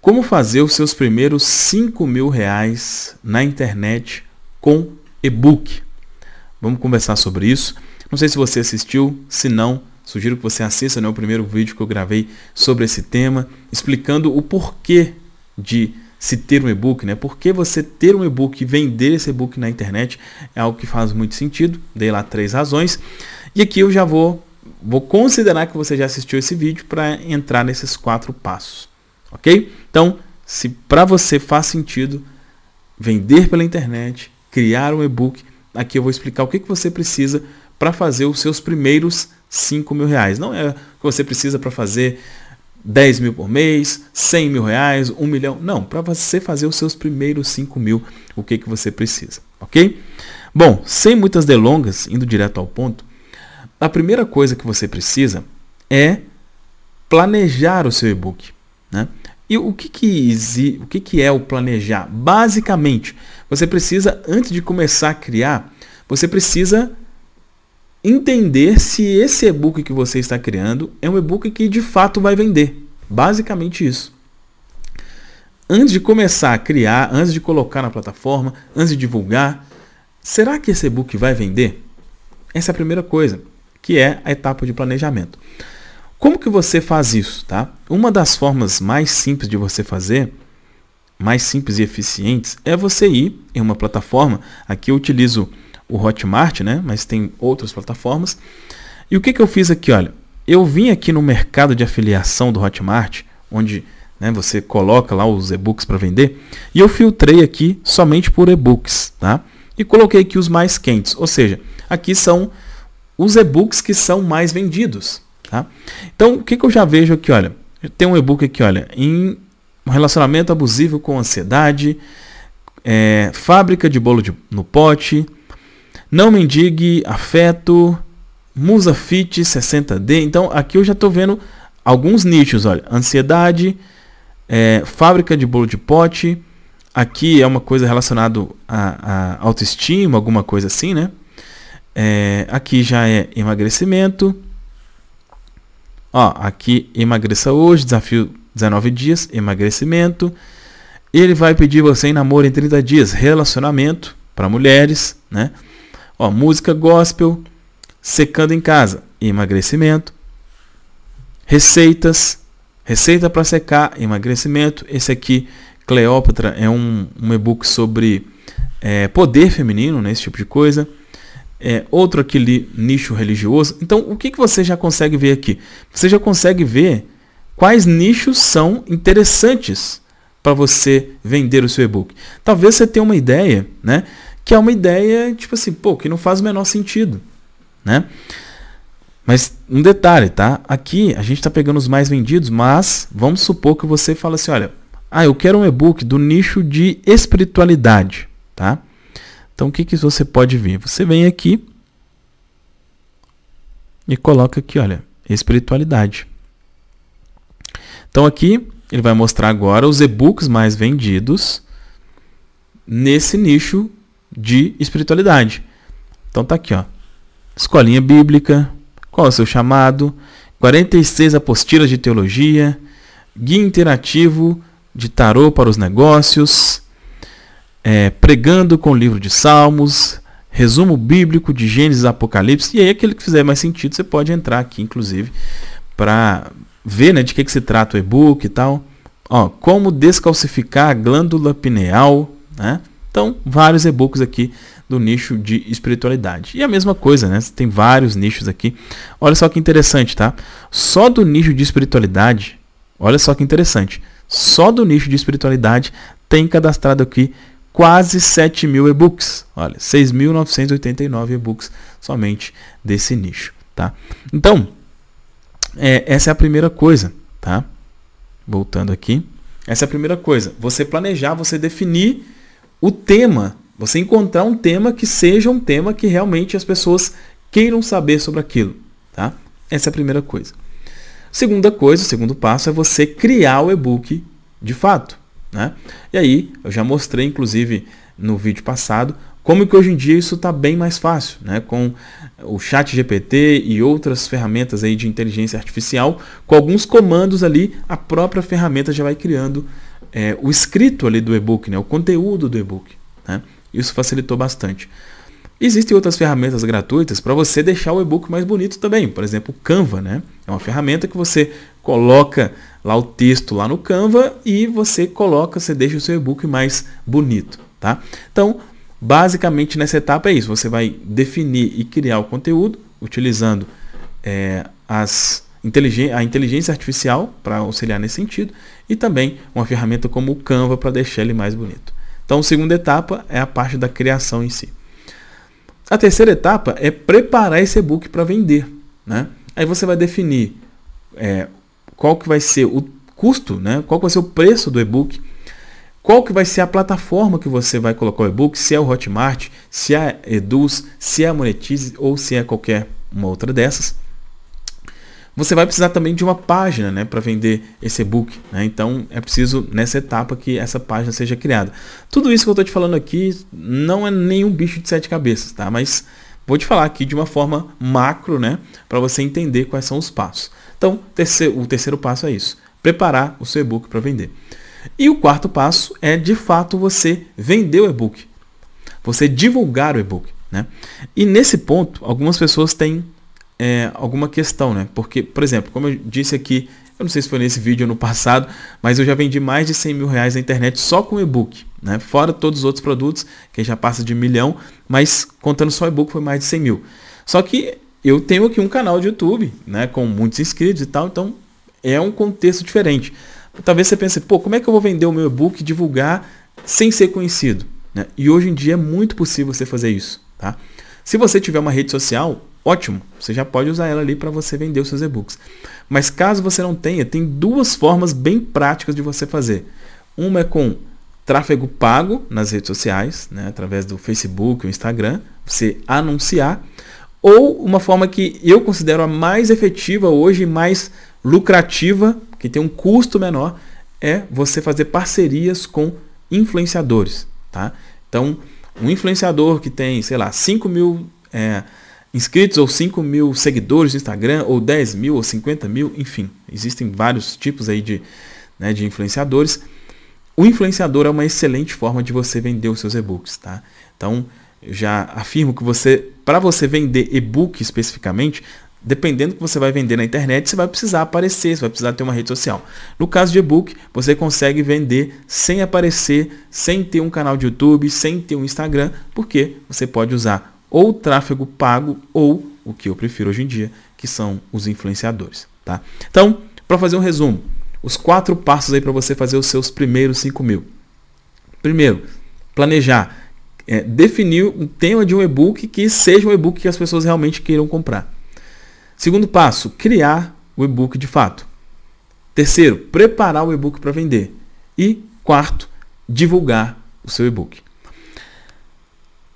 Como fazer os seus primeiros 5 mil reais na internet com e-book? Vamos conversar sobre isso. Não sei se você assistiu, se não, sugiro que você assista né, o primeiro vídeo que eu gravei sobre esse tema, explicando o porquê de se ter um e-book, né? Porque você ter um e-book e vender esse e-book na internet é algo que faz muito sentido. Dei lá três razões. E aqui eu já vou, vou considerar que você já assistiu esse vídeo para entrar nesses quatro passos. Ok? Então, se para você faz sentido vender pela internet, criar um e-book, aqui eu vou explicar o que, que você precisa para fazer os seus primeiros 5 mil reais. Não é o que você precisa para fazer 10 mil por mês, 100 mil reais, 1 milhão. Não, para você fazer os seus primeiros 5 mil, o que, que você precisa, ok? Bom, sem muitas delongas, indo direto ao ponto, a primeira coisa que você precisa é planejar o seu e-book. Né? E o que, que, o que, que é o planejar? Basicamente, você precisa, antes de começar a criar, você precisa entender se esse e-book que você está criando é um e-book que de fato vai vender. Basicamente isso. Antes de começar a criar, antes de colocar na plataforma, antes de divulgar, será que esse e-book vai vender? Essa é a primeira coisa, que é a etapa de planejamento. Como que você faz isso, tá? Uma das formas mais simples de você fazer, mais simples e eficientes, é você ir em uma plataforma. Aqui eu utilizo o Hotmart, né? Mas tem outras plataformas. E o que, que eu fiz aqui, olha? Eu vim aqui no mercado de afiliação do Hotmart, onde né, você coloca lá os e-books para vender, e eu filtrei aqui somente por e-books, tá? E coloquei aqui os mais quentes, ou seja, aqui são os e-books que são mais vendidos, Tá? Então, o que, que eu já vejo aqui? Olha, tem um e-book aqui, olha, em relacionamento abusivo com ansiedade, é, fábrica de bolo de, no pote, não mendigue afeto, musa fit 60D. Então, aqui eu já estou vendo alguns nichos, olha, ansiedade, é, fábrica de bolo de pote, aqui é uma coisa relacionada à, autoestima, alguma coisa assim, né? É, aqui já é emagrecimento, Ó, aqui emagreça hoje, desafio 19 dias, emagrecimento. Ele vai pedir você em namoro em 30 dias, relacionamento para mulheres, né? Ó, música gospel, secando em casa, emagrecimento. Receitas, receita para secar, emagrecimento. Esse aqui, Cleópatra, é um, um e-book sobre é, poder feminino, né? Esse tipo de coisa é, outro aquele nicho religioso. Então, o que, que você já consegue ver aqui? Você já consegue ver quais nichos são interessantes para você vender o seu e-book. Talvez você tenha uma ideia, né? Que é uma ideia, tipo assim, pô, que não faz o menor sentido, né? Mas um detalhe, tá? Aqui a gente está pegando os mais vendidos, mas vamos supor que você fala assim, olha, ah, eu quero um e-book do nicho de espiritualidade, tá? Então, o que, que você pode ver? Você vem aqui e coloca aqui, olha, espiritualidade. Então, aqui ele vai mostrar agora os e-books mais vendidos nesse nicho de espiritualidade. Então, tá aqui, ó. Escolinha bíblica, qual é o seu chamado, 46 apostilas de teologia, guia interativo de tarô para os negócios, é, pregando com o livro de Salmos, resumo bíblico de Gênesis e Apocalipse, e aí aquele que fizer mais sentido, você pode entrar aqui, inclusive, para ver né, de que, que se trata o e-book e tal. Ó, como descalcificar a glândula pineal, né? Então, vários e-books aqui do nicho de espiritualidade. E a mesma coisa, né? Tem vários nichos aqui. Olha só que interessante, tá? Só do nicho de espiritualidade, olha só que interessante. Só do nicho de espiritualidade tem cadastrado aqui quase 7 mil e-books. Olha, 6.989 e-books somente desse nicho, tá? Então, é, essa é a primeira coisa, tá? Voltando aqui. Essa é a primeira coisa. Você planejar, você definir o tema. Você encontrar um tema que seja um tema que realmente as pessoas queiram saber sobre aquilo, tá? Essa é a primeira coisa. Segunda coisa, o segundo passo é você criar o e-book de fato. Né? E aí, eu já mostrei, inclusive, no vídeo passado, como que hoje em dia isso está bem mais fácil, né? com o chat GPT e outras ferramentas aí de inteligência artificial, com alguns comandos ali, a própria ferramenta já vai criando é, o escrito ali do e-book, né? o conteúdo do e-book. Né? Isso facilitou bastante. Existem outras ferramentas gratuitas para você deixar o e-book mais bonito também. Por exemplo, o Canva, né? É uma ferramenta que você coloca lá o texto lá no Canva e você coloca, você deixa o seu e-book mais bonito, tá? Então, basicamente nessa etapa é isso. Você vai definir e criar o conteúdo utilizando é, as a inteligência artificial para auxiliar nesse sentido e também uma ferramenta como o Canva para deixar ele mais bonito. Então, a segunda etapa é a parte da criação em si. A terceira etapa é preparar esse e-book para vender. Né? Aí você vai definir é, qual que vai ser o custo, né? qual que vai ser o preço do e-book, qual que vai ser a plataforma que você vai colocar o e-book, se é o Hotmart, se é a Eduz, se é a Monetize ou se é qualquer uma outra dessas. Você vai precisar também de uma página né, para vender esse e-book. Né? Então é preciso nessa etapa que essa página seja criada. Tudo isso que eu estou te falando aqui não é nenhum bicho de sete cabeças, tá? Mas vou te falar aqui de uma forma macro, né? Para você entender quais são os passos. Então, terceiro, o terceiro passo é isso. Preparar o seu e-book para vender. E o quarto passo é, de fato, você vender o e-book. Você divulgar o e-book. Né? E nesse ponto, algumas pessoas têm é, alguma questão, né? Porque, por exemplo, como eu disse aqui, eu não sei se foi nesse vídeo ou no passado, mas eu já vendi mais de 100 mil reais na internet só com e-book, né? Fora todos os outros produtos, que já passa de milhão, mas contando só e-book foi mais de 100 mil. Só que eu tenho aqui um canal de YouTube, né? Com muitos inscritos e tal, então é um contexto diferente. Talvez você pense, pô, como é que eu vou vender o meu e-book e divulgar sem ser conhecido? Né? E hoje em dia é muito possível você fazer isso, tá? Se você tiver uma rede social, ótimo, você já pode usar ela ali para você vender os seus e-books. Mas caso você não tenha, tem duas formas bem práticas de você fazer. Uma é com tráfego pago nas redes sociais, né, através do Facebook, o Instagram, você anunciar, ou uma forma que eu considero a mais efetiva hoje, mais lucrativa, que tem um custo menor, é você fazer parcerias com influenciadores, tá? Então, um influenciador que tem, sei lá, 5 mil é, inscritos, ou 5 mil seguidores no Instagram, ou 10 mil, ou 50 mil, enfim. Existem vários tipos aí de, né, de influenciadores. O influenciador é uma excelente forma de você vender os seus e-books, tá? Então, já afirmo que você, para você vender e-book especificamente, dependendo do que você vai vender na internet, você vai precisar aparecer, você vai precisar ter uma rede social. No caso de e-book, você consegue vender sem aparecer, sem ter um canal de YouTube, sem ter um Instagram, porque você pode usar ou tráfego pago ou o que eu prefiro hoje em dia, que são os influenciadores, tá? Então, para fazer um resumo, os quatro passos aí para você fazer os seus primeiros 5 mil. Primeiro, planejar, é, definir um tema de um e-book que seja um e-book que as pessoas realmente queiram comprar. Segundo passo, criar o e-book de fato. Terceiro, preparar o e-book para vender. E quarto, divulgar o seu e-book.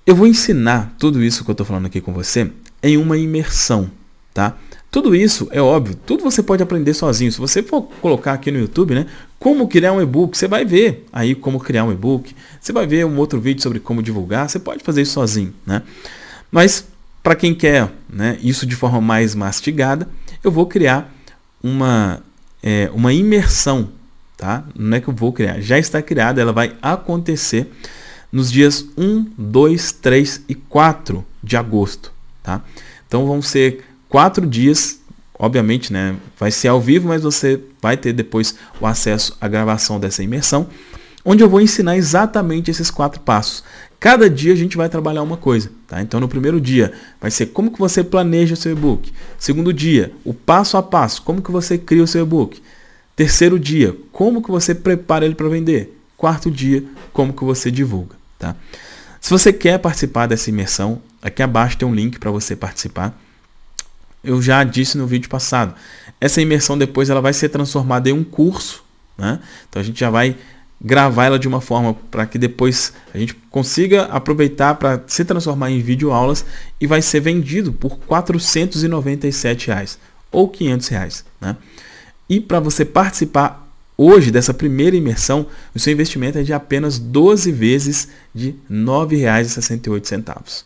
Eu vou ensinar tudo isso que eu estou falando aqui com você em uma imersão, tá? Tudo isso é óbvio, tudo você pode aprender sozinho. Se você for colocar aqui no YouTube, né, como criar um e-book, você vai ver aí como criar um e-book, você vai ver um outro vídeo sobre como divulgar, você pode fazer isso sozinho, né? Mas para quem quer, né, isso de forma mais mastigada, eu vou criar uma é, uma imersão, tá? Não é que eu vou criar, já está criada, ela vai acontecer nos dias 1, 2, 3 e 4 de agosto. Tá? Então vão ser quatro dias, obviamente, né? Vai ser ao vivo, mas você vai ter depois o acesso à gravação dessa imersão, onde eu vou ensinar exatamente esses quatro passos. Cada dia a gente vai trabalhar uma coisa, tá? Então no primeiro dia vai ser como que você planeja o seu e-book. Segundo dia, o passo a passo, como que você cria o seu e-book. Terceiro dia, como que você prepara ele para vender. Quarto dia, como que você divulga. Tá? Se você quer participar dessa imersão, aqui abaixo tem um link para você participar. Eu já disse no vídeo passado, essa imersão depois ela vai ser transformada em um curso, né? Então a gente já vai gravar ela de uma forma para que depois a gente consiga aproveitar para se transformar em vídeo aulas e vai ser vendido por R$ reais ou 500 reais, né? E para você participar hoje dessa primeira imersão, o seu investimento é de apenas 12 vezes de R$ 9,68.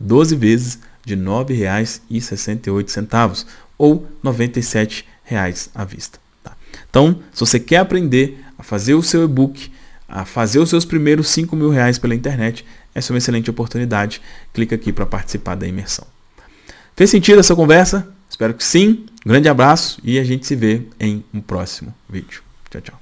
12 vezes de R$ 9,68 ou R$ 97,00 reais à vista. Tá? Então, se você quer aprender a fazer o seu e-book, a fazer os seus primeiros R$ mil reais pela internet, essa é uma excelente oportunidade. Clica aqui para participar da imersão. Fez sentido essa conversa? Espero que sim. Um grande abraço e a gente se vê em um próximo vídeo. Tchau, tchau.